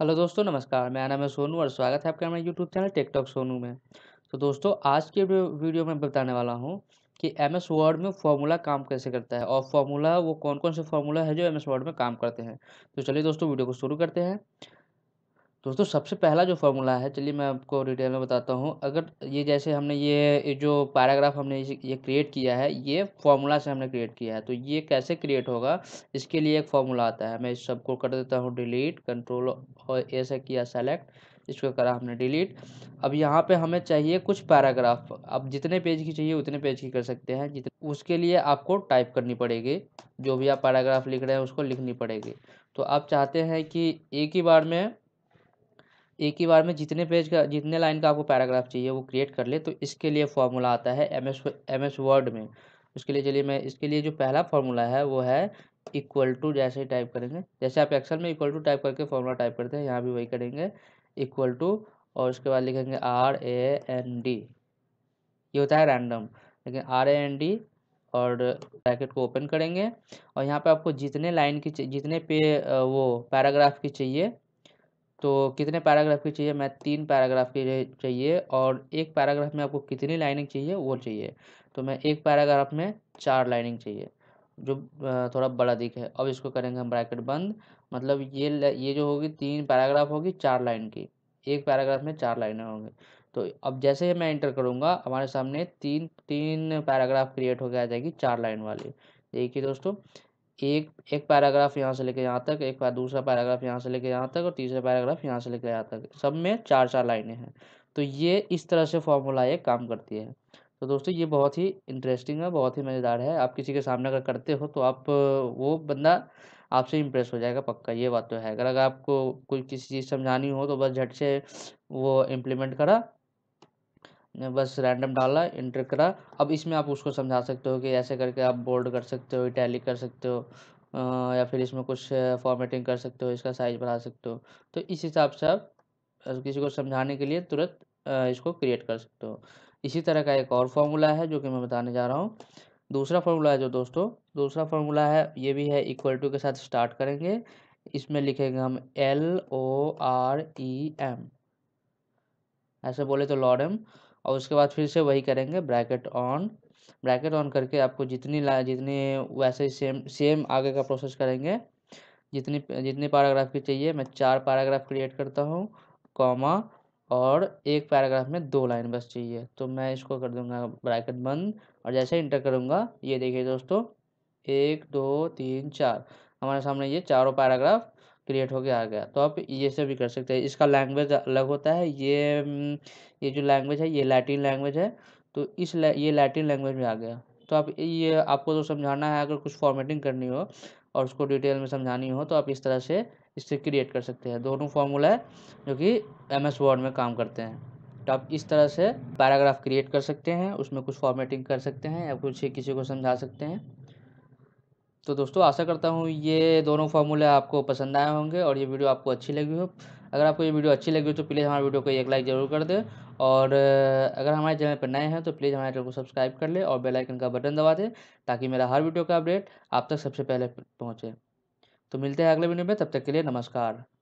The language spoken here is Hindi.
हेलो दोस्तों नमस्कार मेरा नाम है सोनू और स्वागत है आपका हमारे यूट्यूब चैनल टिकटॉक सोनू में तो दोस्तों आज के वीडियो में बताने वाला हूँ कि एम एस वर्ड में फॉर्मूला काम कैसे करता है और फॉर्मूला वो कौन कौन से फॉर्मूला है जो एम एस वर्ड में काम करते हैं तो चलिए दोस्तों वीडियो को शुरू करते हैं दोस्तों सबसे पहला जो फॉर्मूला है चलिए मैं आपको डिटेल में बताता हूँ अगर ये जैसे हमने ये जो पैराग्राफ हमने ये क्रिएट किया है ये फॉर्मूला से हमने क्रिएट किया है तो ये कैसे क्रिएट होगा इसके लिए एक फॉर्मूला आता है मैं इस सबको कर देता हूँ डिलीट कंट्रोल और ए से किया सेलेक्ट इसको करा हमने डिलीट अब यहाँ पे हमें चाहिए कुछ पैराग्राफ अब जितने पेज की चाहिए उतने पेज की कर सकते हैं जितने उसके लिए आपको टाइप करनी पड़ेगी जो भी आप पैराग्राफ लिख रहे हैं उसको लिखनी पड़ेगी तो आप चाहते हैं कि एक ही बार में एक ही बार में जितने पेज का जितने लाइन का आपको पैराग्राफ चाहिए वो क्रिएट कर ले तो इसके लिए फॉर्मूला आता है M S M S Word में उसके लिए चलिए मैं इसके लिए जो पहला फॉर्मूला है वो है इक्वल टू जैसे ही टाइप करेंगे जैसे आप एक्सल में इक्वल टू टाइप करके फॉर्मूला टाइप करते हैं यहाँ भी वही करेंगे इक्वल टू और उसके बाद लिखेंगे आर ए एन डी ये होता है रैंडम लेकिन आर ए एन डी और पैकेट को ओपन करेंगे और यहाँ पे आपको जितने लाइन की जितने पे वो पैराग्राफ की चाहिए तो कितने पैराग्राफ की चाहिए मैं तीन पैराग्राफ की चाहिए और एक पैराग्राफ में आपको कितनी लाइनिंग चाहिए वो चाहिए तो मैं एक पैराग्राफ में चार लाइनिंग चाहिए जो थोड़ा बड़ा दिखे अब इसको करेंगे हम ब्रैकेट बंद मतलब ये ये जो होगी तीन पैराग्राफ होगी चार लाइन की एक पैराग्राफ में चार लाइनें होंगी तो अब जैसे ही मैं इंटर करूँगा हमारे सामने तीन तीन पैराग्राफ क्रिएट हो गया जाएगी चार लाइन वाली देखिए दोस्तों एक एक पैराग्राफ यहाँ से लेके यहाँ तक एक दूसरा पैराग्राफ यहाँ से लेके यहाँ तक और तीसरा पैराग्राफ यहाँ से लेके यहाँ तक सब में चार चार लाइनें हैं तो ये इस तरह से फॉर्मूला एक काम करती है तो दोस्तों ये बहुत ही इंटरेस्टिंग है बहुत ही मज़ेदार है आप किसी के सामने अगर करते हो तो आप वो बंदा आपसे इम्प्रेस हो जाएगा पक्का ये बात तो है अगर अगर आपको कोई किसी चीज़ समझानी हो तो बस झट से वो इम्प्लीमेंट करा बस रैंडम डाला इंटर करा अब इसमें आप उसको समझा सकते हो कि ऐसे करके आप बोल्ड कर सकते हो इटैली कर सकते हो या फिर इसमें कुछ फॉर्मेटिंग कर सकते हो इसका साइज बढ़ा सकते हो तो इस हिसाब से आप किसी को समझाने के लिए तुरंत इसको क्रिएट कर सकते हो इसी तरह का एक और फॉर्मूला है जो कि मैं बताने जा रहा हूँ दूसरा फॉर्मूला है जो दोस्तों दूसरा फॉर्मूला है ये भी है इक्वल टू के साथ स्टार्ट करेंगे इसमें लिखेंगे हम L O R E M ऐसे बोले तो लॉर्ड एम और उसके बाद फिर से वही करेंगे ब्रैकेट ऑन ब्रैकेट ऑन करके आपको जितनी ला जितनी वैसे ही सेम सेम आगे का प्रोसेस करेंगे जितनी जितने पैराग्राफ की चाहिए मैं चार पैराग्राफ क्रिएट करता हूँ कॉमा और एक पैराग्राफ में दो लाइन बस चाहिए तो मैं इसको कर दूंगा ब्रैकेट बंद और जैसे इंटर करूँगा ये देखिए दोस्तों एक दो तीन चार हमारे सामने ये चारों पैराग्राफ क्रिएट होके आ गया तो आप ये से भी कर सकते हैं इसका लैंग्वेज अलग होता है ये ये जो लैंग्वेज है ये लैटिन लैंग्वेज है तो इस ये लैटिन लैंग्वेज में आ गया तो आप ये आपको तो समझाना है अगर कुछ फॉर्मेटिंग करनी हो और उसको डिटेल में समझानी हो तो आप इस तरह से इससे क्रिएट कर सकते हैं दोनों फॉर्मूला है जो कि एम एस वर्ड में काम करते हैं तो आप इस तरह से पैराग्राफ क्रिएट कर सकते हैं उसमें कुछ फॉर्मेटिंग कर सकते हैं या कुछ किसी को समझा सकते हैं तो दोस्तों आशा करता हूँ ये दोनों फार्मूले आपको पसंद आए होंगे और ये वीडियो आपको अच्छी लगी हो अगर आपको ये वीडियो अच्छी लगी हो तो प्लीज़ हमारे वीडियो को एक लाइक ज़रूर कर दें और अगर हमारे चैनल पर नए हैं तो प्लीज़ हमारे चैनल को सब्सक्राइब कर लें और बेल आइकन का बटन दबा दें ताकि मेरा हर वीडियो का अपडेट आप तक सबसे पहले पहुँचे तो मिलते हैं अगले वीडियो में तब तक के लिए नमस्कार